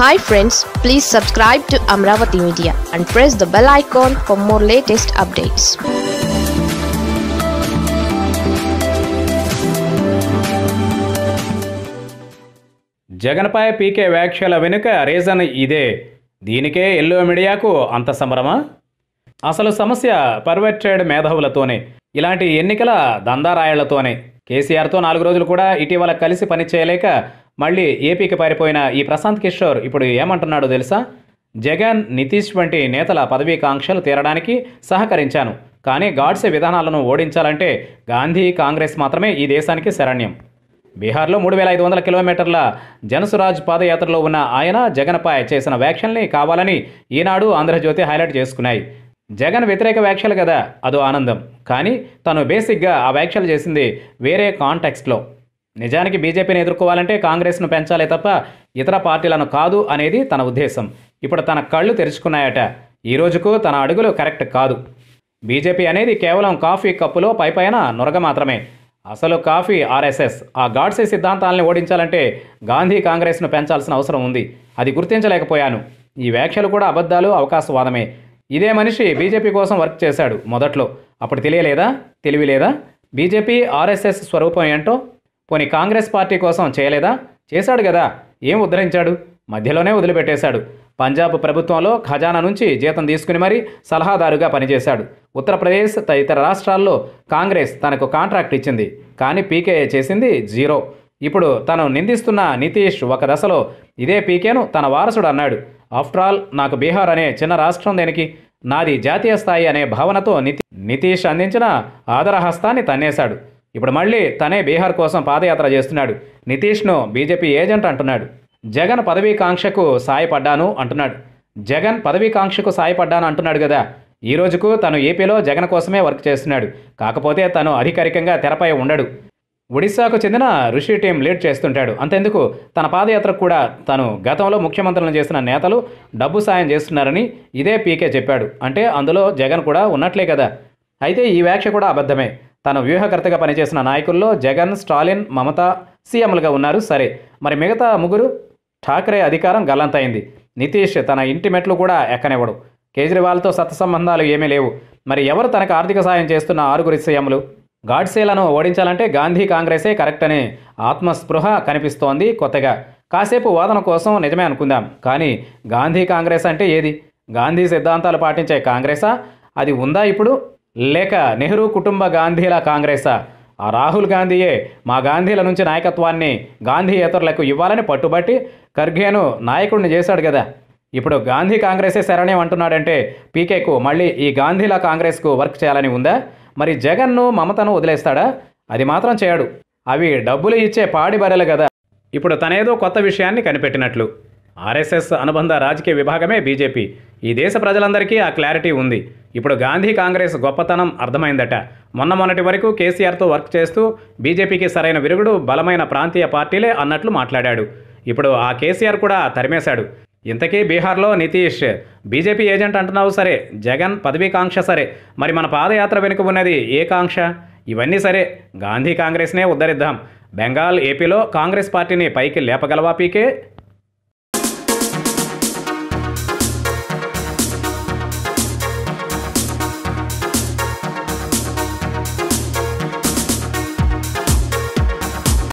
hi friends please subscribe to Amaravati media and press the bell icon for more latest updates జగన్పాయ PK వ్యాఖ్యల వెనుక reason ఇదే దీనికే yellow మీడియాకు అంత సమరమా అసలు సమస్య పర్వెట్రేడ్ మేధావులతోనే ఇలాంటి ఎన్నికల దందారాయలతోనే కేసీఆర్తో నాలుగు రోజులు కూడా ఇటీవల కలిసి పని చేయలేక మళ్ళీ ఏపీకి పారిపోయిన ఈ ప్రశాంత్ కిషోర్ ఇప్పుడు ఏమంటున్నాడో తెలుసా జగన్ నితీష్ వంటి నేతల పదవీకాంక్షలు తీరడానికి సహకరించాను కానీ గాడ్సే విధానాలను ఓడించాలంటే గాంధీ కాంగ్రెస్ మాత్రమే ఈ దేశానికి శరణ్యం బీహార్లో మూడు వేల ఐదు వందల కిలోమీటర్ల జనసురాజ్ పాదయాత్రలో ఉన్న ఆయన జగన్పై చేసిన వ్యాఖ్యల్ని కావాలని ఈనాడు ఆంధ్రజ్యోతి హైలైట్ చేసుకున్నాయి జగన్ వ్యతిరేక వ్యాఖ్యలు కదా అదో ఆనందం కానీ తను బేసిక్గా ఆ వ్యాఖ్యలు చేసింది వేరే కాంటెక్స్ట్లో నిజానికి బీజేపీని ఎదుర్కోవాలంటే కాంగ్రెస్ను పెంచాలి తప్ప ఇతర పార్టీలను కాదు అనేది తన ఉద్దేశం ఇప్పుడు తన కళ్ళు తెరుచుకున్నాయట ఈ రోజుకు తన అడుగులు కరెక్ట్ కాదు బీజేపీ అనేది కేవలం కాఫీ కప్పులో పైపైన నొరగ మాత్రమే అసలు కాఫీ ఆర్ఎస్ఎస్ ఆ గాడ్సే సిద్ధాంతాలని ఓడించాలంటే గాంధీ కాంగ్రెస్ను పెంచాల్సిన అవసరం ఉంది అది గుర్తించలేకపోయాను ఈ వ్యాఖ్యలు కూడా అబద్ధాలు అవకాశవాదమే ఇదే మనిషి బీజేపీ కోసం వర్క్ చేశాడు మొదట్లో అప్పుడు తెలియలేదా తెలివి లేదా బీజేపీ ఆర్ఎస్ఎస్ స్వరూపం ఏంటో పోని కాంగ్రెస్ పార్టీ కోసం చేయలేదా చేశాడు కదా ఏం ఉద్ధరించాడు మధ్యలోనే వదిలిపెట్టేశాడు పంజాబ్ ప్రభుత్వంలో ఖజానా నుంచి జీతం తీసుకుని మరీ సలహాదారుగా పనిచేశాడు ఉత్తరప్రదేశ్ తదితర రాష్ట్రాల్లో కాంగ్రెస్ తనకు కాంట్రాక్ట్ ఇచ్చింది కానీ పీకే చేసింది జీరో ఇప్పుడు తను నిందిస్తున్న నితీష్ ఒక దశలో ఇదే పీకేను తన వారసుడు అన్నాడు ఆఫ్టర్ ఆల్ నాకు బీహార్ అనే చిన్న రాష్ట్రం దేనికి నాది జాతీయ స్థాయి అనే భావనతో నితి నితీష్ అందించిన ఆదరహస్తాన్ని తన్నేశాడు ఇప్పుడు మళ్ళీ తనే బీహార్ కోసం పాదయాత్ర చేస్తున్నాడు నితీష్ను బీజేపీ ఏజెంట్ అంటున్నాడు జగన్ పదవీకాంక్షకు సాయపడ్డాను అంటున్నాడు జగన్ పదవీకాంక్షకు సాయపడ్డాను అంటున్నాడు కదా ఈ రోజుకు తను ఏపీలో జగన్ కోసమే వర్క్ చేస్తున్నాడు కాకపోతే తను అధికారికంగా తెరపై ఉండడు ఒడిశాకు చెందిన ఋషి టీం లీడ్ చేస్తుంటాడు అంతెందుకు తన పాదయాత్రకు కూడా తను గతంలో ముఖ్యమంత్రులను చేసిన నేతలు డబ్బు సాయం చేస్తున్నారని ఇదే పీకే చెప్పాడు అంటే అందులో జగన్ కూడా ఉన్నట్లే కదా అయితే ఈ వ్యాఖ్య కూడా అబద్ధమే తను వ్యూహకర్తగా పనిచేసిన నాయకుల్లో జగన్ స్టాలిన్ మమత సీఎంలుగా ఉన్నారు సరే మరి మిగతా ముగ్గురు ఠాక్రే అధికారం గల్లంతైంది నితీష్ తన ఇంటి మెట్లు కూడా ఎక్కనివ్వడు కేజ్రీవాల్తో సత్సంబంధాలు ఏమీ లేవు మరి ఎవరు తనకు ఆర్థిక సాయం చేస్తున్న ఆరుగురి సీఎంలు గాడ్సేలను ఓడించాలంటే గాంధీ కాంగ్రెసే కరెక్ట్ అనే ఆత్మస్పృహ కనిపిస్తోంది కొత్తగా కాసేపు వాదన కోసం నిజమే అనుకుందాం కానీ గాంధీ కాంగ్రెస్ అంటే ఏది గాంధీ సిద్ధాంతాలు పాటించే కాంగ్రెసా అది ఉందా ఇప్పుడు లేక నెహ్రూ కుటుంబ గాంధీల కాంగ్రెసా ఆ రాహుల్ గాంధీయే మా గాంధీల నుంచి నాయకత్వాన్ని గాంధీయేతరులకు ఇవ్వాలని పట్టుబట్టి ఖర్గేను నాయకుడిని చేశాడు కదా ఇప్పుడు గాంధీ కాంగ్రెసే శరణ్యం అంటున్నాడంటే పీకేకు మళ్ళీ ఈ గాంధీల కాంగ్రెస్కు వర్క్ చేయాలని ఉందా మరి జగన్ను మమతను వదిలేస్తాడా అది మాత్రం చేయడు అవి డబ్బులు ఇచ్చే పాడి బరెలు కదా ఇప్పుడు తనేదో కొత్త విషయాన్ని కనిపెట్టినట్లు ఆర్ఎస్ఎస్ అనుబంధ రాజకీయ విభాగమే బీజేపీ ఈ దేశ ప్రజలందరికీ ఆ క్లారిటీ ఉంది ఇప్పుడు గాంధీ కాంగ్రెస్ గొప్పతనం అర్థమైందట మొన్న మొన్నటి వరకు కేసీఆర్తో వర్క్ చేస్తూ బీజేపీకి సరైన విరుగుడు బలమైన ప్రాంతీయ పార్టీలే అన్నట్లు మాట్లాడాడు ఇప్పుడు ఆ కేసీఆర్ కూడా తరిమేశాడు ఇంతకీ బీహార్లో నితీష్ బీజేపీ ఏజెంట్ అంటున్నావు సరే జగన్ పదవీ కాంక్ష సరే మరి మన పాదయాత్ర వెనుక ఉన్నది ఏ కాంక్ష ఇవన్నీ సరే గాంధీ కాంగ్రెస్నే ఉద్ధరిద్దాం బెంగాల్ ఏపీలో కాంగ్రెస్ పార్టీని పైకి లేపగలవా పీకే